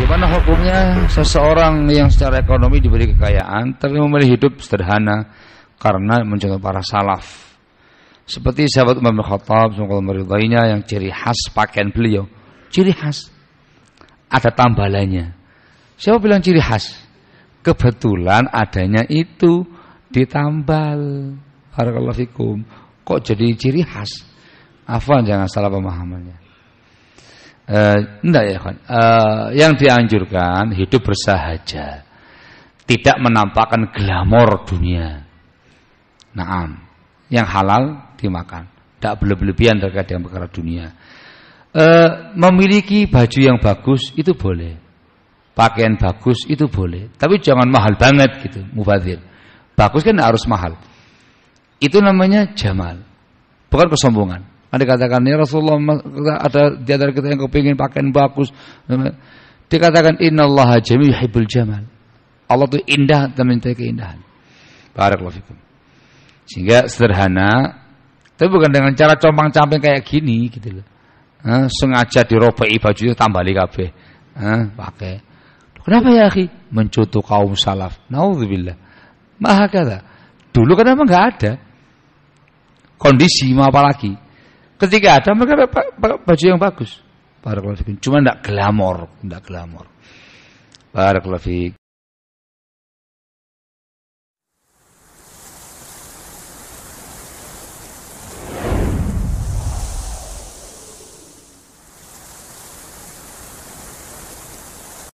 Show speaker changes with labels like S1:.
S1: Di mana hukumnya seseorang yang secara ekonomi diberi kekayaan tapi memilih hidup sederhana karena mencontoh para salaf. Seperti sahabat Umar bin Khattab semoga yang ciri khas pakaian beliau. Ciri khas ada tambalannya. Siapa bilang ciri khas? Kebetulan adanya itu ditambal. Barakallahu fikum. Kok jadi ciri khas? Afwan jangan salah pemahamannya. Eh, enggak ya kan Eh, yang dianjurkan hidup bersahaja. Tidak menampakkan glamor dunia. Naam. Yang halal dimakan. Tidak berlebihan terkait dengan perkara dunia. Eh, memiliki baju yang bagus itu boleh. Pakaian bagus itu boleh. Tapi jangan mahal banget gitu, mubazir. Bagus kan harus mahal. Itu namanya jamal. Bukan kesombongan. Ada katakan ya Rasulullah ada di antara kita yang kepingin pakaian bagus. Dikatakan allah jamil yuhibbul jamal. Allah itu indah dan minta keindahan. Barakallahu fikum. Sehingga sederhana tapi bukan dengan cara compang-camping kayak gini gitu loh. Eh, sengaja baju itu tambah kabeh. Eh, pakai. Kenapa ya, akhi? mencutu kaum salaf. naudzubillah Maha kata. Dulu kenapa enggak ada? Kondisi mau apa lagi? Ketika ada mereka pakai baju yang bagus. Barakallahu fiik. Cuma tidak glamor, tidak glamor. Barakallahu fiik.